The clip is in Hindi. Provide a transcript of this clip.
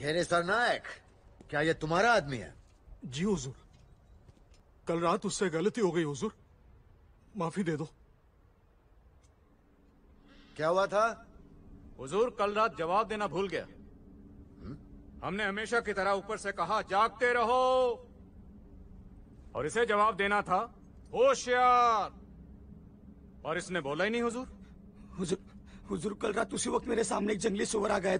घेरे सर नायक क्या ये तुम्हारा आदमी है जी हुजूर कल रात उससे गलती हो गई हुजूर माफी दे दो क्या हुआ था हुजूर कल रात जवाब देना भूल गया हुँ? हम्म? हमने हमेशा की तरह ऊपर से कहा जागते रहो और इसे जवाब देना था होशियार और इसने बोला ही नहीं हुजूर हुजूर हुजूर कल रात उसी वक्त मेरे सामने एक जंगली सुअर आ गया